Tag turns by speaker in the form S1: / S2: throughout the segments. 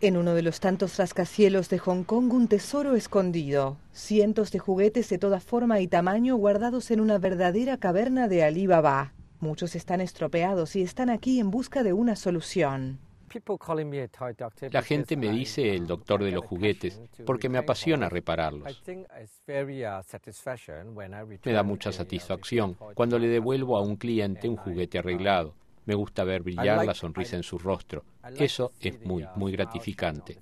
S1: En uno de los tantos rascacielos de Hong Kong, un tesoro escondido. Cientos de juguetes de toda forma y tamaño guardados en una verdadera caverna de Alibaba. Muchos están estropeados y están aquí en busca de una solución.
S2: La gente me dice el doctor de los juguetes porque me apasiona repararlos. Uh, me da mucha uh, satisfacción cuando le devuelvo a un cliente un juguete arreglado. Me gusta ver brillar la sonrisa en su rostro. Eso es muy, uh, muy gratificante.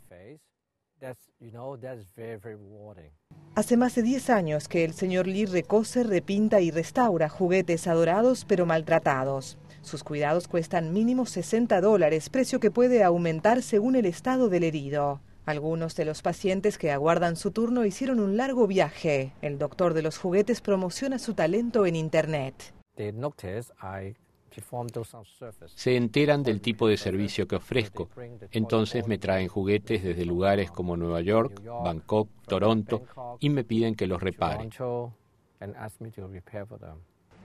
S1: Hace más de 10 años que el señor Lee recose, repinta y restaura juguetes adorados pero maltratados. Sus cuidados cuestan mínimo 60 dólares, precio que puede aumentar según el estado del herido. Algunos de los pacientes que aguardan su turno hicieron un largo viaje. El doctor de los juguetes promociona su talento en Internet.
S2: Se enteran del tipo de servicio que ofrezco. Entonces me traen juguetes desde lugares como Nueva York, Bangkok, Toronto y me piden que los repare.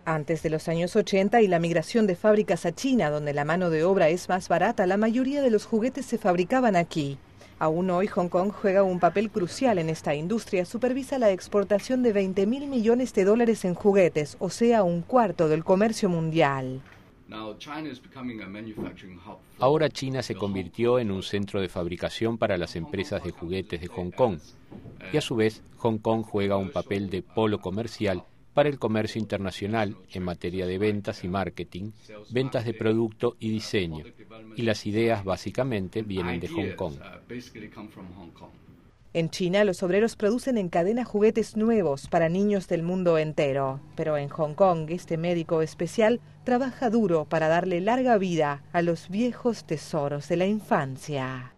S1: Antes de los años 80 y la migración de fábricas a China, donde la mano de obra es más barata, la mayoría de los juguetes se fabricaban aquí. Aún hoy Hong Kong juega un papel crucial en esta industria, supervisa la exportación de 20 mil millones de dólares en juguetes, o sea, un cuarto del comercio mundial.
S2: Ahora China se convirtió en un centro de fabricación para las empresas de juguetes de Hong Kong y a su vez Hong Kong juega un papel de polo comercial para el comercio internacional en materia de ventas y marketing, ventas de producto y diseño, y las ideas básicamente vienen de Hong Kong.
S1: Uh, en China, los obreros producen en cadena juguetes nuevos para niños del mundo entero. Pero en Hong Kong, este médico especial trabaja duro para darle larga vida a los viejos tesoros de la infancia.